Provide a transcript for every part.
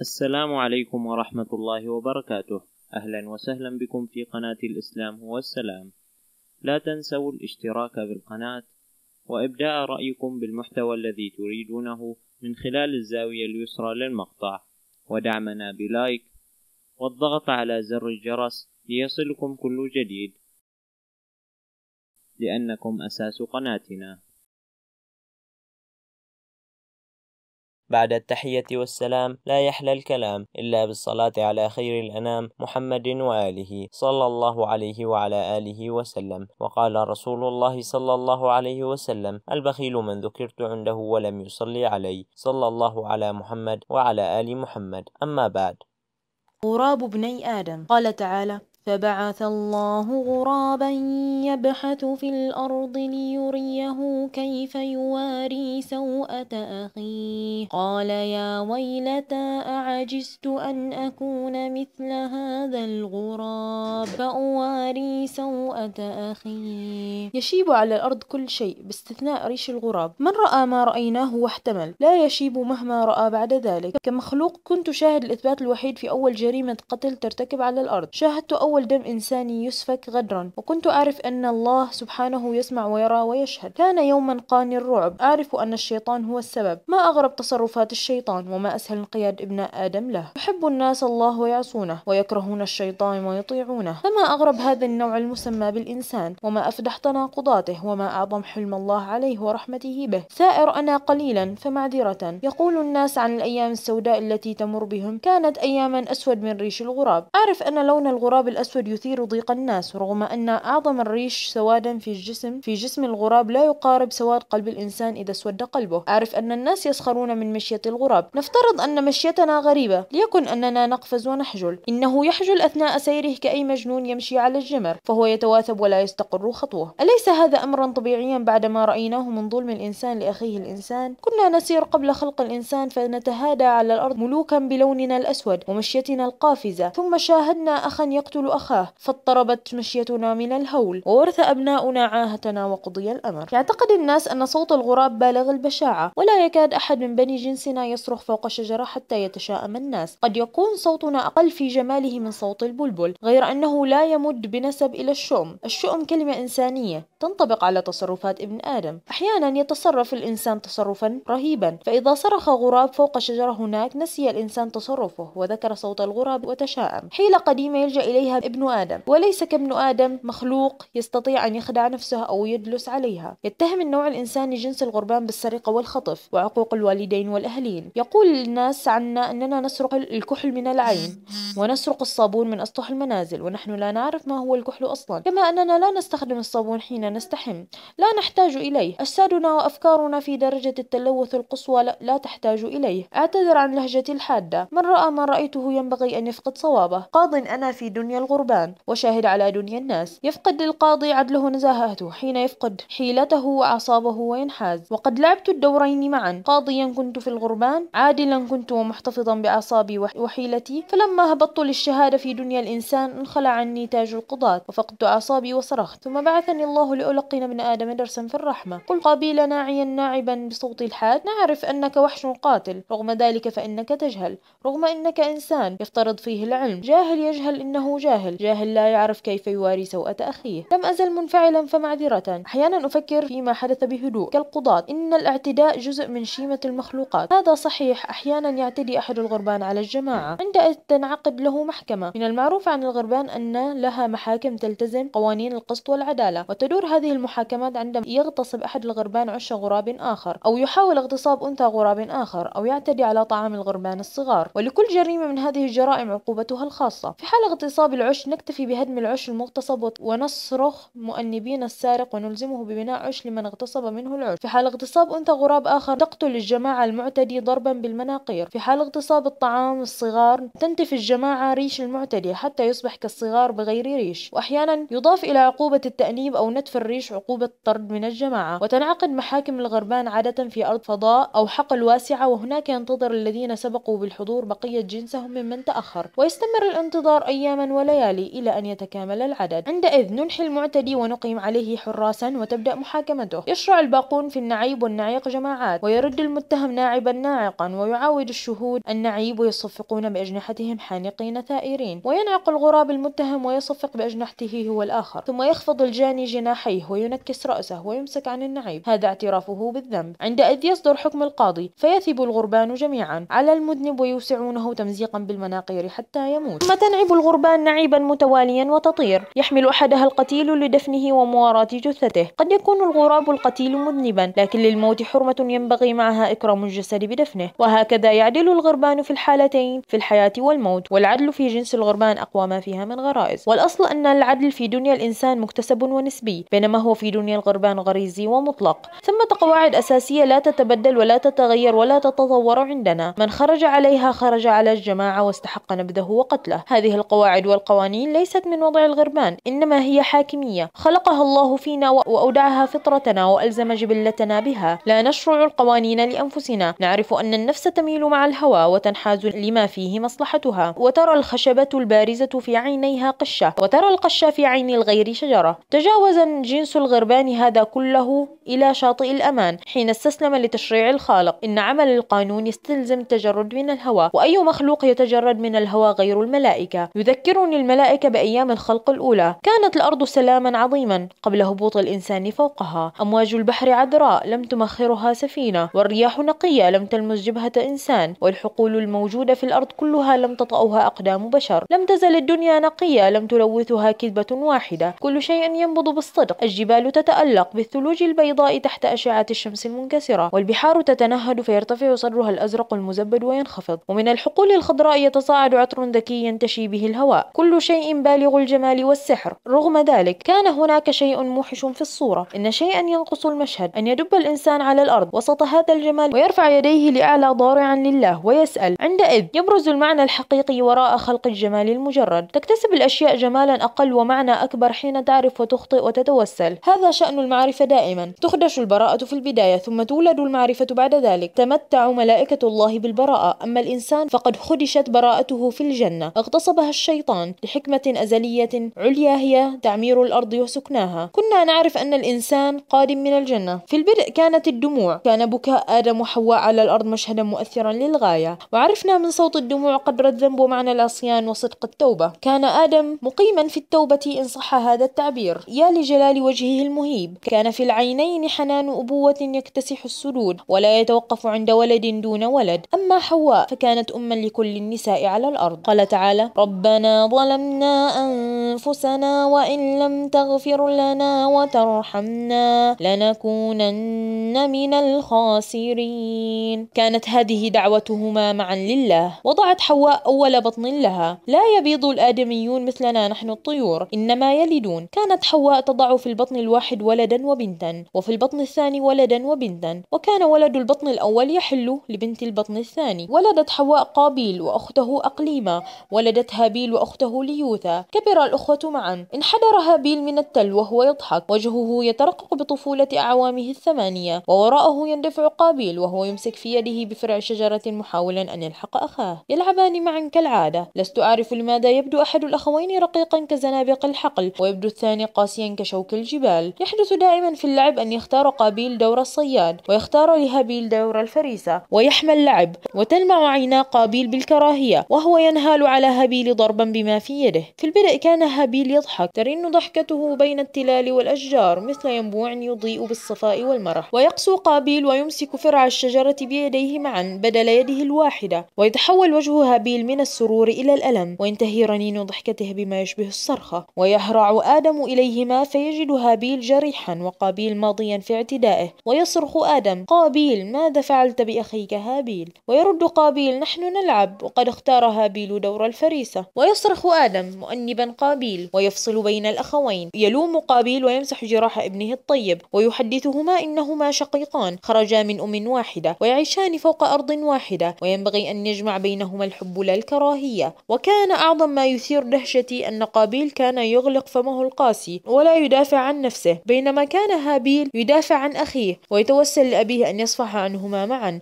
السلام عليكم ورحمة الله وبركاته أهلا وسهلا بكم في قناة الإسلام هو السلام لا تنسوا الاشتراك بالقناة وإبداء رأيكم بالمحتوى الذي تريدونه من خلال الزاوية اليسرى للمقطع ودعمنا بلايك والضغط على زر الجرس ليصلكم كل جديد لأنكم أساس قناتنا بعد التحية والسلام لا يحلى الكلام إلا بالصلاة على خير الأنام محمد وآله صلى الله عليه وعلى آله وسلم وقال رسول الله صلى الله عليه وسلم البخيل من ذكرت عنده ولم يصلي علي صلى الله على محمد وعلى آل محمد أما بعد غراب بني آدم قال تعالى فبعث الله غرابا يبحث في الأرض ليريه كيف يواري سوءة أخيه قال يا ويلتى أعجزت أن أكون مثل هذا الغراب فأواري سوءة أخيه يشيب على الأرض كل شيء باستثناء ريش الغراب من رأى ما رأيناه واحتمل لا يشيب مهما رأى بعد ذلك كمخلوق كنت شاهد الإثبات الوحيد في أول جريمة قتل ترتكب على الأرض شاهدت أول أول دم إنساني يسفك غدرا وكنت أعرف أن الله سبحانه يسمع ويرى ويشهد كان يوما قاني الرعب أعرف أن الشيطان هو السبب ما أغرب تصرفات الشيطان وما أسهل انقياد ابن آدم له يحب الناس الله ويعصونه ويكرهون الشيطان ويطيعونه فما أغرب هذا النوع المسمى بالإنسان وما أفدح تناقضاته وما أعظم حلم الله عليه ورحمته به سائر أنا قليلا فمعذرة يقول الناس عن الأيام السوداء التي تمر بهم كانت أياما أسود من ريش الغراب أعرف أن لون الغراب الأسود يثير ضيق الناس رغم أن أعظم الريش سوادا في الجسم في جسم الغراب لا يقارب سواد قلب الإنسان إذا اسود قلبه أعرف أن الناس يسخرون من مشية الغراب نفترض أن مشيتنا غريبة ليكن أننا نقفز ونحجل إنه يحجل أثناء سيره كأي مجنون يمشي على الجمر فهو يتواثب ولا يستقر خطوه أليس هذا أمرا طبيعيا بعدما رأيناه من ظلم الإنسان لأخيه الإنسان كنا نسير قبل خلق الإنسان فنتهادى على الأرض ملوكا بلوننا الأسود ومشيتنا القافزة ثم شاهدنا أخا يقتل أخاه فاضطربت مشيتنا من الهول وورث أبناؤنا عاهتنا وقضي الأمر يعتقد الناس أن صوت الغراب بالغ البشاعة ولا يكاد أحد من بني جنسنا يصرخ فوق شجرة حتى يتشائم الناس قد يكون صوتنا أقل في جماله من صوت البلبل غير أنه لا يمد بنسب إلى الشؤم الشؤم كلمة إنسانية تنطبق على تصرفات ابن آدم أحيانا يتصرف الإنسان تصرفا رهيبا فإذا صرخ غراب فوق شجرة هناك نسي الإنسان تصرفه وذكر صوت الغراب وتشاءم حيلة قديمة يلجأ إليها ابن آدم وليس كابن آدم مخلوق يستطيع أن يخدع نفسه أو يدلس عليها يتهم النوع الإنساني جنس الغربان بالسرقة والخطف وعقوق الوالدين والأهلين يقول الناس عنا أننا نسرق الكحل من العين ونسرق الصابون من أسطح المنازل ونحن لا نعرف ما هو الكحل أصلا كما أننا لا نستخدم الصابون حين نستحم لا نحتاج إليه أجسادنا وأفكارنا في درجة التلوث القصوى لا تحتاج إليه أعتذر عن لهجتي الحادة من رأى ما رأيته ينبغي أن يفقد صوابه قاض أنا في دنيا الغربان وشاهد على دنيا الناس يفقد القاضي عدله ونزاهته حين يفقد حيلته وأعصابه وينحاز وقد لعبت الدورين معا قاضيا كنت في الغربان عادلا كنت ومحتفظا بأعصابي وحيلتي فلما هبطت للشهادة في دنيا الإنسان انخلع عني تاج القضاة وفقدت أعصابي وصرخت ثم بعثني الله لألقن ابن آدم درسا في الرحمة قل قابيل ناعيا ناعبا بصوت الحاد نعرف أنك وحش قاتل رغم ذلك فإنك تجهل رغم أنك إنسان يفترض فيه العلم جاهل يجهل إنه جاهل جاهل جاهل لا يعرف كيف يواري سوءة أخيه لم أزل منفعلا فمعذرة أحيانا أفكر فيما حدث بهدوء كالقضاة إن الاعتداء جزء من شيمة المخلوقات هذا صحيح أحيانا يعتدي أحد الغربان على الجماعة عند تنعقد له محكمة من المعروف عن الغربان أن لها محاكم تلتزم قوانين القسط والعدالة وتدور هذه المحاكمات عندما يغتصب أحد الغربان عش غراب آخر أو يحاول اغتصاب أنثى غراب آخر أو يعتدي على طعام الغربان الصغار ولكل جريمة من هذه الجرائم عقوبتها الخاصة في حال اغتصاب العش العش نكتفي بهدم العش المغتصب ونصرخ مؤنبين السارق ونلزمه ببناء عش لمن اغتصب منه العش في حال اغتصاب أنثى غراب آخر تقتل الجماعة المعتدي ضربا بالمناقير في حال اغتصاب الطعام الصغار تنتف الجماعة ريش المعتدي حتى يصبح كالصغار بغير ريش وأحيانا يضاف إلى عقوبة التأنيب أو نتف الريش عقوبة طرد من الجماعة وتنعقد محاكم الغربان عادة في أرض فضاء أو حقل واسعة وهناك ينتظر الذين سبقوا بالحضور بقية جنسهم ممن تأخر ويستمر الانتظار أياما وليالي الليالي إلى أن يتكامل العدد عندئذ ننحي المعتدي ونقيم عليه حراسا وتبدأ محاكمته يشرع الباقون في النعيب والنعيق جماعات ويرد المتهم ناعبا ناعقا ويعاود الشهود النعيب ويصفقون بأجنحتهم حانقين ثائرين وينعق الغراب المتهم ويصفق بأجنحته هو الآخر ثم يخفض الجاني جناحيه وينكس رأسه ويمسك عن النعيب هذا اعترافه بالذنب عندئذ يصدر حكم القاضي فيثب الغربان جميعا على المذنب ويوسعونه تمزيقا بالمناقير حتى يموت ثم تنعب الغربان نعيب تقريبا متواليا وتطير يحمل أحدها القتيل لدفنه ومواراة جثته قد يكون الغراب القتيل مذنبا لكن للموت حرمة ينبغي معها إكرام الجسد بدفنه وهكذا يعدل الغربان في الحالتين في الحياة والموت والعدل في جنس الغربان أقوى ما فيها من غرائز والأصل أن العدل في دنيا الإنسان مكتسب ونسبي بينما هو في دنيا الغربان غريزي ومطلق ثمة قواعد أساسية لا تتبدل ولا تتغير ولا تتطور عندنا من خرج عليها خرج على الجماعة واستحق نبذه وقتله هذه القواعد والقواعد القوانين ليست من وضع الغربان إنما هي حاكمية خلقها الله فينا وأودعها فطرتنا وألزم جبلتنا بها لا نشرع القوانين لأنفسنا نعرف أن النفس تميل مع الهوى وتنحاز لما فيه مصلحتها وترى الخشبة البارزة في عينيها قشة وترى القشة في عين الغير شجرة تجاوز جنس الغربان هذا كله إلى شاطئ الأمان حين استسلم لتشريع الخالق إن عمل القانون يستلزم التجرد من الهوى وأي مخلوق يتجرد من الهوى غير الملائكة يذكرني الملائكة بأيام الخلق الأولى كانت الأرض سلاما عظيما قبل هبوط الإنسان فوقها أمواج البحر عذراء لم تمخرها سفينة والرياح نقية لم تلمس جبهة إنسان والحقول الموجودة في الأرض كلها لم تطأها أقدام بشر لم تزل الدنيا نقية لم تلوثها كذبة واحدة كل شيء ينبض بالصدق الجبال تتألق بالثلوج البيضاء تحت أشعة الشمس المنكسرة والبحار تتنهد فيرتفع صدرها الأزرق المزبد وينخفض ومن الحقول الخضراء يتصاعد عطر ذكي ينتشي به الهواء كل كل شيء بالغ الجمال والسحر رغم ذلك كان هناك شيء موحش في الصورة إن شيئا ينقص المشهد أن يدب الإنسان على الأرض وسط هذا الجمال ويرفع يديه لأعلى ضارعا لله ويسأل عندئذ يبرز المعنى الحقيقي وراء خلق الجمال المجرد تكتسب الأشياء جمالا أقل ومعنى أكبر حين تعرف وتخطئ وتتوسل هذا شأن المعرفة دائما تخدش البراءة في البداية ثم تولد المعرفة بعد ذلك تمتع ملائكة الله بالبراءة أما الإنسان فقد خدشت براءته في الجنة اغتصبها الشيطان لحكمة أزلية عليا هي تعمير الأرض وسكناها كنا نعرف أن الإنسان قادم من الجنة في البدء كانت الدموع كان بكاء آدم وحواء على الأرض مشهدا مؤثرا للغاية وعرفنا من صوت الدموع قدر الذنب ومعنى العصيان وصدق التوبة كان آدم مقيما في التوبة إن صح هذا التعبير يا لجلال وجهه المهيب كان في العينين حنان أبوة يكتسح السدود ولا يتوقف عند ولد دون ولد أما حواء فكانت أما لكل النساء على الأرض قال تعالى ربنا ظلم ظلمنا أنفسنا وإن لم تغفر لنا وترحمنا لنكونن من الخاسرين كانت هذه دعوتهما معا لله وضعت حواء أول بطن لها لا يبيض الآدميون مثلنا نحن الطيور إنما يلدون كانت حواء تضع في البطن الواحد ولدا وبنتا وفي البطن الثاني ولدا وبنتا وكان ولد البطن الأول يحل لبنت البطن الثاني ولدت حواء قابيل وأخته أقليمة ولدت هابيل وأخته ليوثا كبر الأخوة معا انحدر هابيل من التل وهو يضحك وجهه يترقق بطفولة أعوامه الثمانية ووراءه يندفع قابيل وهو يمسك في يده بفرع شجرة محاولا أن يلحق أخاه يلعبان معا كالعادة لست أعرف لماذا يبدو أحد الأخوين رقيقا كزنابق الحقل ويبدو الثاني قاسيا كشوك الجبال يحدث دائما في اللعب أن يختار قابيل دور الصياد ويختار لهابيل دور الفريسة ويحمل لعب وتلمع عينا قابيل بالكراهية وهو ينهال على هابيل ضربا بما في في يده في البدء كان هابيل يضحك ترن ضحكته بين التلال والأشجار مثل ينبوع يضيء بالصفاء والمرح ويقسو قابيل ويمسك فرع الشجرة بيديه معا بدل يده الواحدة ويتحول وجه هابيل من السرور إلى الألم وينتهي رنين ضحكته بما يشبه الصرخة ويهرع آدم إليهما فيجد هابيل جريحا وقابيل ماضيا في اعتدائه ويصرخ آدم قابيل ماذا فعلت بأخيك هابيل ويرد قابيل نحن نلعب وقد اختار هابيل دور الفريسة ويصرخ آدم مؤنبا قابيل ويفصل بين الأخوين يلوم قابيل ويمسح جراح ابنه الطيب ويحدثهما إنهما شقيقان خرجا من أم واحدة ويعيشان فوق أرض واحدة وينبغي أن يجمع بينهما الحب لا الكراهية وكان أعظم ما يثير دهشتي أن قابيل كان يغلق فمه القاسي ولا يدافع عن نفسه بينما كان هابيل يدافع عن أخيه ويتوسل لأبيه أن يصفح عنهما معا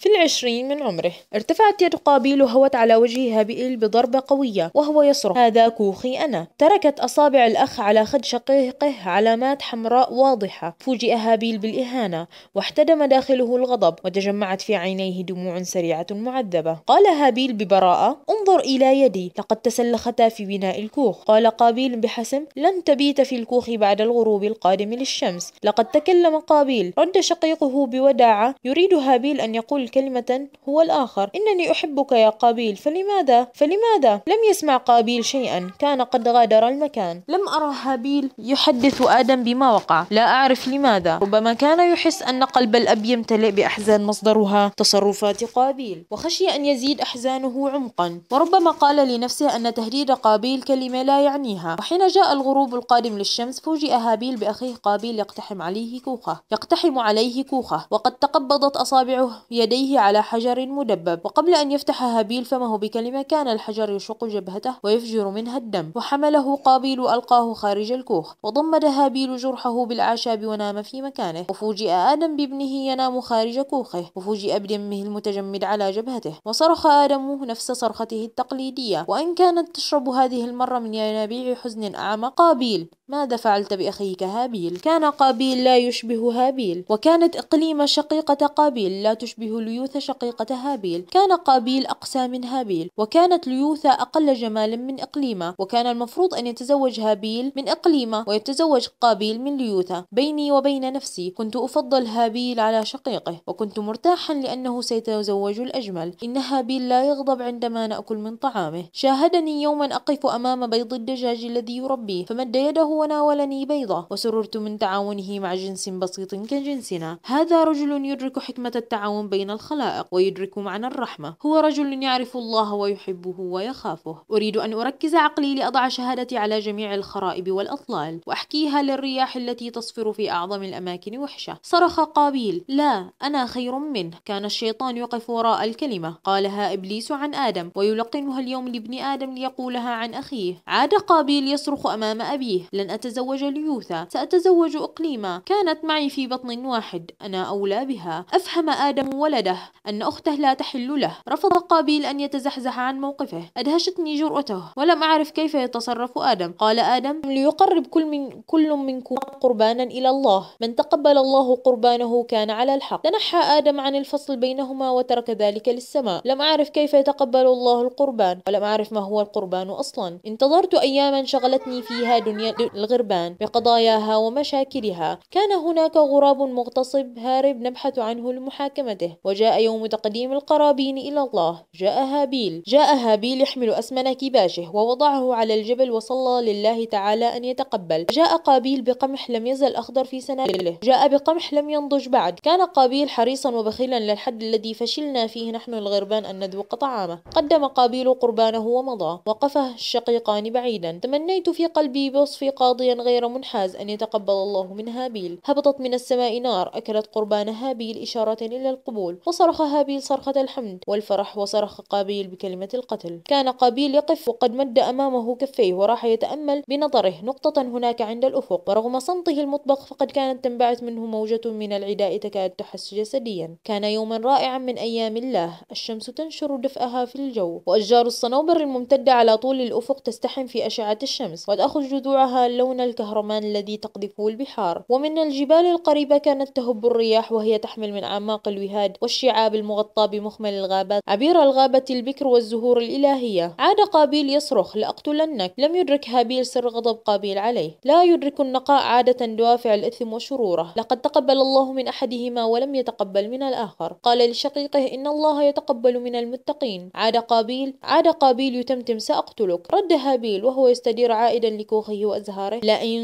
في العشرين من عمره ارتفعت يد قابيل وهوت على وجه هابئيل بضربة قوية وهو يصرخ هذا كوخي أنا تركت أصابع الأخ على خد شقيقه علامات حمراء واضحة فوجئ هابيل بالإهانة واحتدم داخله الغضب وتجمعت في عينيه دموع سريعة معذبة قال هابيل ببراءة انظر إلى يدي لقد تسلختا في بناء الكوخ قال قابيل بحسم لن تبيت في الكوخ بعد الغروب القادم للشمس لقد تكلم قابيل رد شقيقه بوداعة يريد هابيل أن يقول يقول كلمة هو الآخر إنني أحبك يا قابيل فلماذا فلماذا لم يسمع قابيل شيئا كان قد غادر المكان لم أرى هابيل يحدث آدم بما وقع لا أعرف لماذا ربما كان يحس أن قلب الأب يمتلئ بأحزان مصدرها تصرفات قابيل وخشي أن يزيد أحزانه عمقا وربما قال لنفسه أن تهديد قابيل كلمة لا يعنيها وحين جاء الغروب القادم للشمس فوجئ هابيل بأخيه قابيل يقتحم عليه كوخه يقتحم عليه كوخه وقد تقبضت أصابعه يديه يديه على حجر مدبب وقبل أن يفتح هابيل فمه بكلمة كان الحجر يشق جبهته ويفجر منها الدم وحمله قابيل وألقاه خارج الكوخ وضمد هابيل جرحه بالأعشاب ونام في مكانه وفوجئ آدم بابنه ينام خارج كوخه وفوجئ بدمه المتجمد على جبهته وصرخ آدم نفس صرخته التقليدية وأن كانت تشرب هذه المرة من ينابيع حزن أعمى قابيل ماذا فعلت بأخيك هابيل؟ كان قابيل لا يشبه هابيل وكانت إقليم شقيقة قابيل لا تشبه ليوث شقيقة هابيل كان قابيل أقسى من هابيل وكانت ليوث أقل جمالا من إقليمة وكان المفروض أن يتزوج هابيل من إقليمة ويتزوج قابيل من ليوثة بيني وبين نفسي كنت أفضل هابيل على شقيقه وكنت مرتاحا لأنه سيتزوج الأجمل إن هابيل لا يغضب عندما نأكل من طعامه شاهدني يوما أقف أمام بيض الدجاج الذي يربيه فمد يده وناولني بيضة وسررت من تعاونه مع جنس بسيط كجنسنا هذا رجل يدرك حكمة التعاون بين الخلائق ويدرك معنى الرحمة هو رجل يعرف الله ويحبه ويخافه أريد أن أركز عقلي لأضع شهادتي على جميع الخرائب والأطلال وأحكيها للرياح التي تصفر في أعظم الأماكن وحشة صرخ قابيل لا أنا خير منه كان الشيطان يقف وراء الكلمة قالها إبليس عن آدم ويلقنها اليوم لابن آدم ليقولها عن أخيه عاد قابيل يصرخ أمام أبيه لن أتزوج ليوثا سأتزوج أقليما كانت معي في بطن واحد أنا أولى بها أفهم آدم ولده له أن أخته لا تحل له رفض قابيل أن يتزحزح عن موقفه أدهشتني جرأته ولم أعرف كيف يتصرف آدم قال آدم ليقرب كل من كل منكم قربانا إلى الله من تقبل الله قربانه كان على الحق تنحى آدم عن الفصل بينهما وترك ذلك للسماء لم أعرف كيف يتقبل الله القربان ولم أعرف ما هو القربان أصلا انتظرت أياما شغلتني فيها دنيا الغربان بقضاياها ومشاكلها كان هناك غراب مغتصب هارب نبحث عنه لمحاكمته وجد وجاء يوم تقديم القرابين إلى الله جاء هابيل جاء هابيل يحمل أسمن كباشه ووضعه على الجبل وصلى لله تعالى أن يتقبل جاء قابيل بقمح لم يزل أخضر في سنابله جاء بقمح لم ينضج بعد كان قابيل حريصا وبخيلا للحد الذي فشلنا فيه نحن الغربان أن نذوق طعامه قدم قابيل قربانه ومضى وقفه الشقيقان بعيدا تمنيت في قلبي بوصفي قاضيا غير منحاز أن يتقبل الله من هابيل هبطت من السماء نار أكلت قربان هابيل إشارة إلى القبول فصرخ هابيل صرخة الحمد والفرح وصرخ قابيل بكلمة القتل كان قابيل يقف وقد مد أمامه كفيه وراح يتأمل بنظره نقطة هناك عند الأفق ورغم صمته المطبق فقد كانت تنبعث منه موجة من العداء تكاد تحس جسديا كان يوما رائعا من أيام الله الشمس تنشر دفئها في الجو وأشجار الصنوبر الممتدة على طول الأفق تستحم في أشعة الشمس وتأخذ جذوعها لون الكهرمان الذي تقذفه البحار ومن الجبال القريبة كانت تهب الرياح وهي تحمل من أعماق الوهاد الشعاب المغطى بمخمل الغابات عبير الغابة البكر والزهور الإلهية عاد قابيل يصرخ لأقتلنك لم يدرك هابيل سر غضب قابيل عليه لا يدرك النقاء عادة دوافع الإثم وشروره لقد تقبل الله من أحدهما ولم يتقبل من الآخر قال لشقيقه إن الله يتقبل من المتقين عاد قابيل عاد قابيل يتمتم سأقتلك رد هابيل وهو يستدير عائدا لكوخه وأزهاره لئن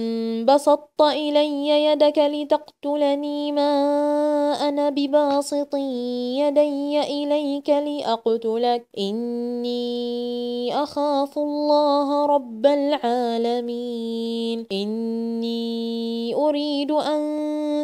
بسطت إلي يدك لتقتلني ما أنا بباسط يدي إليك لأقتلك إني أخاف الله رب العالمين إني أريد أن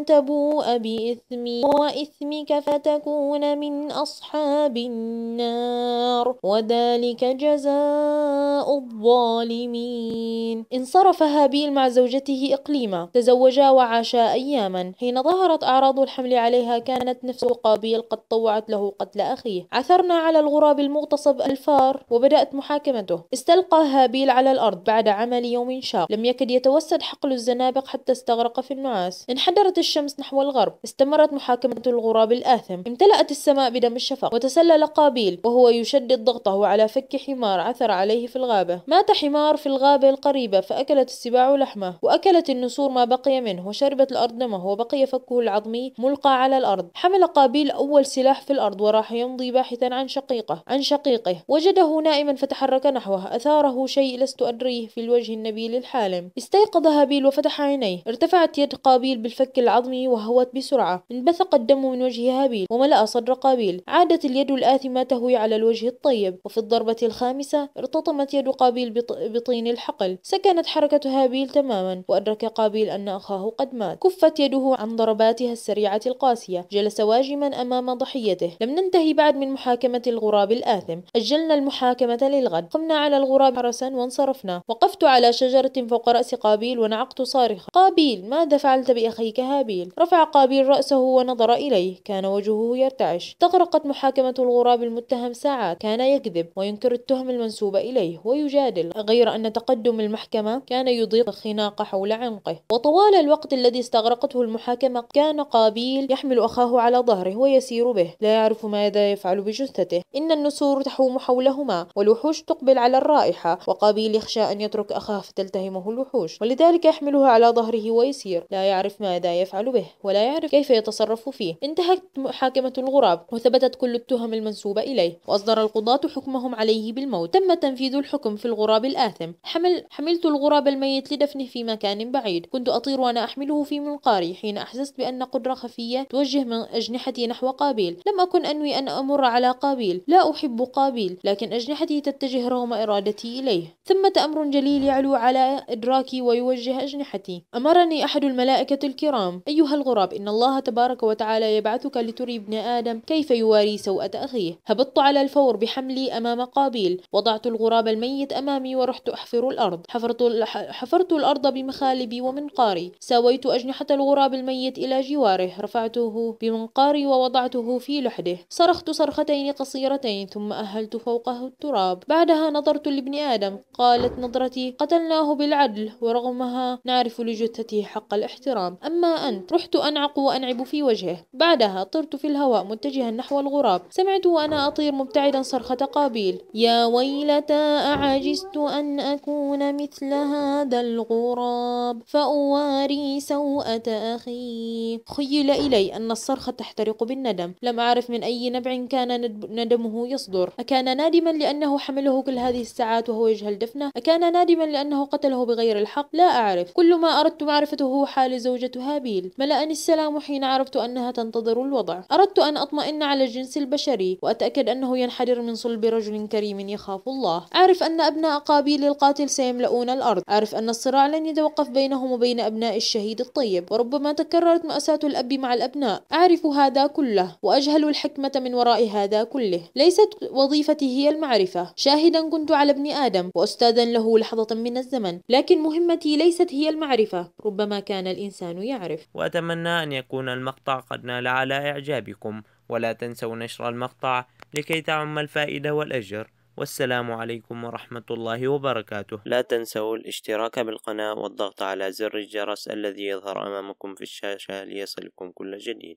تبوء بإثمي وإثمك فتكون من أصحاب النار وذلك جزاء الظالمين انصرف هابيل مع زوجته إقليمة تزوجا وعاشا أياما حين ظهرت أعراض الحمل عليها كانت نفس قابيل قد طوعت له قتل أخيه عثرنا على الغراب المغتصب الفار وبدأت محاكمته استلقى هابيل على الأرض بعد عمل يوم شاق لم يكد يتوسد حقل الزنابق حتى استغرق في النعاس انحدرت الشمس نحو الغرب استمرت محاكمة الغراب الآثم امتلأت السماء بدم الشفق وتسلل قابيل وهو يشدد ضغطه على فك حمار عثر عليه في الغابة مات حمار في الغابة القريبة فأكلت السباع لحمه وأكلت النسور ما بقي منه وشربت الأرض دمه وبقي فكه العظمي ملقى على الأرض حمل قابيل أول سلاح في الأرض وراح يمضي باحثا عن شقيقه عن شقيقه وجده نائما فتحرك نحوه أثاره شيء لست أدريه في الوجه النبيل الحالم استيقظ هابيل وفتح عينيه ارتفعت يد قابيل بالفك العظمي عظمه وهوت بسرعة انبثق الدم من وجه هابيل وملأ صدر قابيل عادت اليد الآثمة تهوي على الوجه الطيب وفي الضربة الخامسة ارتطمت يد قابيل بط... بطين الحقل سكنت حركة هابيل تماما وأدرك قابيل أن أخاه قد مات كفت يده عن ضرباتها السريعة القاسية جلس واجما أمام ضحيته لم ننتهي بعد من محاكمة الغراب الآثم أجلنا المحاكمة للغد قمنا على الغراب حرسا وانصرفنا وقفت على شجرة فوق رأس قابيل ونعقت صارخا قابيل ماذا فعلت بأخيك هابيل قابيل رفع قابيل رأسه ونظر إليه كان وجهه يرتعش تغرقت محاكمة الغراب المتهم ساعات كان يكذب وينكر التهم المنسوبة إليه ويجادل غير أن تقدم المحكمة كان يضيق الخناق حول عنقه وطوال الوقت الذي استغرقته المحاكمة كان قابيل يحمل أخاه على ظهره ويسير به لا يعرف ماذا يفعل بجثته إن النسور تحوم حولهما والوحوش تقبل على الرائحة وقابيل يخشى أن يترك أخاه فتلتهمه الوحوش ولذلك يحمله على ظهره ويسير لا يعرف ماذا يفعل يفعل به ولا يعرف كيف يتصرف فيه انتهت محاكمة الغراب وثبتت كل التهم المنسوبة إليه وأصدر القضاة حكمهم عليه بالموت تم تنفيذ الحكم في الغراب الآثم حمل حملت الغراب الميت لدفنه في مكان بعيد كنت أطير وأنا أحمله في منقاري حين أحسست بأن قدرة خفية توجه من أجنحتي نحو قابيل لم أكن أنوي أن أمر على قابيل لا أحب قابيل لكن أجنحتي تتجه رغم إرادتي إليه ثمة أمر جليل يعلو على إدراكي ويوجه أجنحتي أمرني أحد الملائكة الكرام أيها الغراب إن الله تبارك وتعالى يبعثك لتري ابن آدم كيف يواري سوءة أخيه هبطت على الفور بحملي أمام قابيل وضعت الغراب الميت أمامي ورحت أحفر الأرض حفرت, حفرت الأرض بمخالبي ومنقاري ساويت أجنحة الغراب الميت إلى جواره رفعته بمنقاري ووضعته في لحده صرخت صرختين قصيرتين ثم أهلت فوقه التراب بعدها نظرت لابن آدم قالت نظرتي قتلناه بالعدل ورغمها نعرف لجثته حق الاحترام أما أنت رحت أنعق وأنعب في وجهه بعدها طرت في الهواء متجها نحو الغراب سمعت وأنا أطير مبتعدا صرخة قابيل يا ويلتى أعجزت أن أكون مثل هذا الغراب فأواري سوءة أخي خيل إلي أن الصرخة تحترق بالندم لم أعرف من أي نبع كان ندمه يصدر أكان نادما لأنه حمله كل هذه الساعات وهو يجهل دفنه أكان نادما لأنه قتله بغير الحق لا أعرف كل ما أردت معرفته هو حال زوجة هابيل القليل ملأني السلام حين عرفت أنها تنتظر الوضع أردت أن أطمئن على الجنس البشري وأتأكد أنه ينحدر من صلب رجل كريم يخاف الله أعرف أن أبناء قابيل القاتل سيملؤون الأرض أعرف أن الصراع لن يتوقف بينهم وبين أبناء الشهيد الطيب وربما تكررت مأساة الأب مع الأبناء أعرف هذا كله وأجهل الحكمة من وراء هذا كله ليست وظيفتي هي المعرفة شاهدا كنت على ابن آدم وأستاذا له لحظة من الزمن لكن مهمتي ليست هي المعرفة ربما كان الإنسان يعرف وأتمنى أن يكون المقطع قد نال على إعجابكم ولا تنسوا نشر المقطع لكي تعم الفائدة والأجر والسلام عليكم ورحمة الله وبركاته لا تنسوا الاشتراك بالقناة والضغط على زر الجرس الذي يظهر أمامكم في الشاشة ليصلكم كل جديد